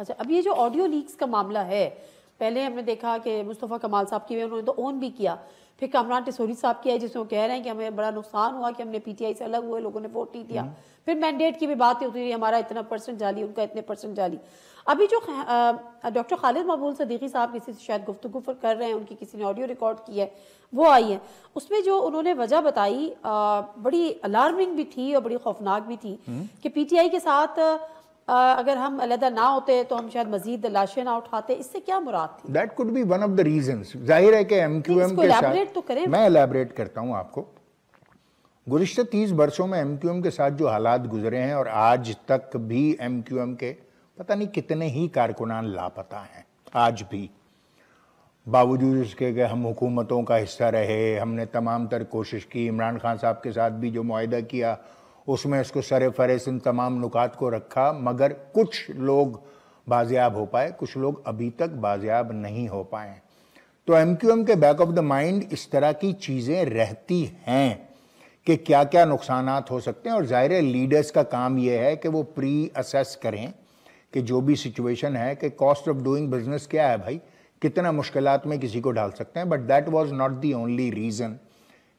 अच्छा अब ये जो ऑडियो लीक्स का मामला है पहले हमने देखा कि मुस्तफ़ा कमाल साहब की उन्होंने तो ओन भी किया फिर कामरान टिसोरी साहब की है जिसमें वो कह रहे हैं कि हमें बड़ा नुकसान हुआ कि हमने पीटीआई से अलग हुए लोगों ने वोट नहीं दिया हम्म। फिर मैंडेट की भी बात होती रही हमारा इतना परसेंट जाली उनका इतने परसेंट जाली अभी जो डॉक्टर खालिद मबूल सदीकी साहब किसी से शायद गुफ्तु कर रहे हैं उनकी किसी ने ऑडियो रिकॉर्ड की है वो आई है उसमें जो उन्होंने वजह बताई बड़ी अलार्मिंग भी थी और बड़ी खौफनाक भी थी हम्म। कि पीटीआई के साथ अगर हम अलहदा ना होते तो हम शायद मजीद लाशें ना उठाते इससे क्या मुराद थी that could be one of the reasons जाहिर है कि एमक्यूएम के साथ तो करें मैं एलैबोरेट करता हूं आपको गुज्त तीस बरसों में एम के साथ जो हालात गुजरे हैं और आज तक भी एम के पता नहीं कितने ही कारकुनान लापता हैं आज भी बावजूद इसके कि हम हुकूमतों का हिस्सा रहे हमने तमाम तर कोशिश की इमरान खान साहब के साथ भी जो माहा किया उसमें इसको सर फहरिस्त इन तमाम नुकात को रखा मगर कुछ लोग बाजियाब हो पाए कुछ लोग अभी तक बाजियाब नहीं हो पाए तो एम क्यू एम के बैक ऑफ द माइंड इस तरह की चीज़ें रहती हैं कि क्या क्या नुकसान हो सकते हैं और ज़ाहिर लीडर्स का काम यह है कि वो प्री असेस करें कि जो भी सिचुएशन है कि कॉस्ट ऑफ डूइंग बिजनेस क्या है भाई कितना मुश्किल में किसी को डाल सकते हैं but that was not the only reason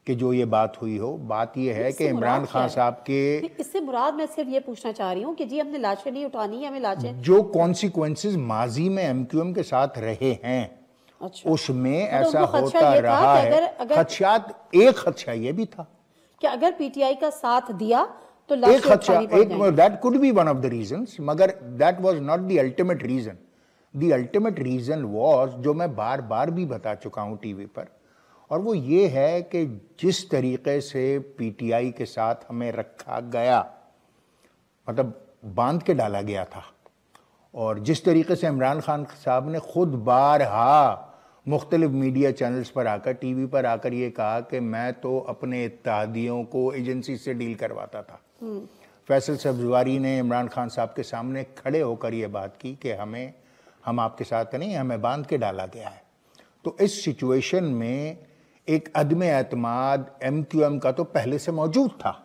कि जो ये बात हुई हो बात ये है कि इमरान खान साहब के इससे मुराद मैं सिर्फ ये पूछना चाह रही हूँ कि जी हमने लाशें नहीं उठानी है हमें लाशें जो कॉन्सिक्वेंसेस माजी में एम के साथ रहे हैं अच्छा। उसमें तो ऐसा तो होता रहा है खदशात एक खदशा ये भी था कि अगर पीटीआई का साथ दिया तो एक खदशा एक that could be one of the reason मगर that was not the ultimate reason the ultimate reason was जो मैं बार बार भी बता चुका हूँ टीवी पर और वो ये है कि जिस तरीके से पीटीआई के साथ हमें रखा गया मतलब बांध के डाला गया था और जिस तरीके से इमरान खान साहब ने खुद बारहा मुख्तलिफ मीडिया चैनल्स पर आकर टीवी पर आकर ये कहा कि मैं तो अपने इतिहादियों को एजेंसी से डील करवाता था हम्म। फैसल सब्जवारी ने इमरान खान साहब के सामने खड़े होकर ये बात की कि हमें हम आपके साथ नहीं हमें बांध के डाला गया है तो इस सिचुएशन में एक अदम एतमाद एम क्यू एम का तो पहले से मौजूद था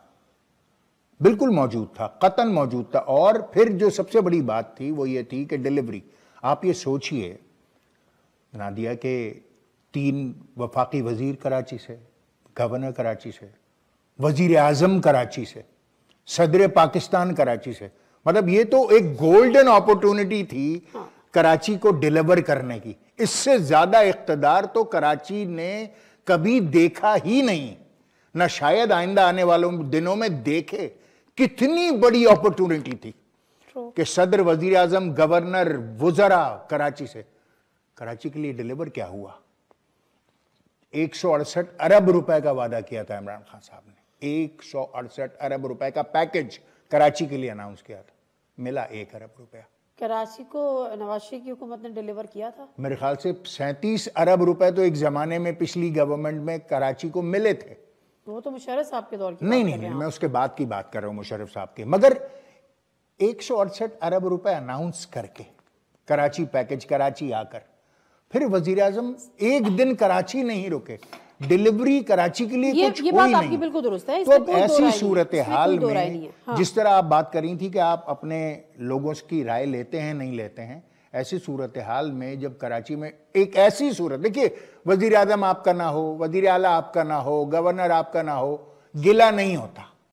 बिल्कुल मौजूद था कतन मौजूद था और फिर जो सबसे बड़ी बात थी वो ये थी कि डिलीवरी आप ये सोचिए दिया कि तीन वफाकी वजीर कराची से गवर्नर कराची से वजीर आजम कराची से सदर पाकिस्तान कराची से मतलब ये तो एक गोल्डन अपॉर्चुनिटी थी हाँ। कराची को डिलीवर करने की इससे ज़्यादा इकतदार तो कराची ने कभी देखा ही नहीं ना शायद आइंदा आने वालों दिनों में देखे कितनी बड़ी अपॉर्चुनिटी थी कि सदर वजीर आजम गवर्नर वुजरा कराची से कराची के लिए डिलीवर क्या हुआ एक अरब रुपए का वादा किया था इमरान खान साहब ने एक अरब रुपए का पैकेज कराची के लिए अनाउंस किया था मिला एक अरब रुपया कराची को नवाज की हुकूमत ने डिलीवर किया था मेरे ख्याल से सैंतीस अरब रुपए तो एक ज़माने में पिछली गवर्नमेंट में कराची को मिले थे वो तो मुशरफ साहब के दौर की नहीं नहीं, नहीं मैं उसके बाद की बात कर रहा हूँ मुशरफ साहब के मगर एक अरब रुपए अनाउंस करके कराची पैकेज कराची आकर फिर वजीर एक दिन कराची नहीं रुके डिलीवरी कराची के लिए ये, कुछ ये बात नहीं बिल्कुल दुरुस्त है तो ऐसी सूरत हाल में हाँ। जिस तरह आप बात करी थी कि आप अपने लोगों की राय लेते हैं नहीं लेते हैं ऐसी सूरत हाल में जब कराची में एक ऐसी सूरत देखिए वजीर आजम आपका ना हो वजीर आला आपका ना हो गवर्नर आपका ना हो गिला नहीं होता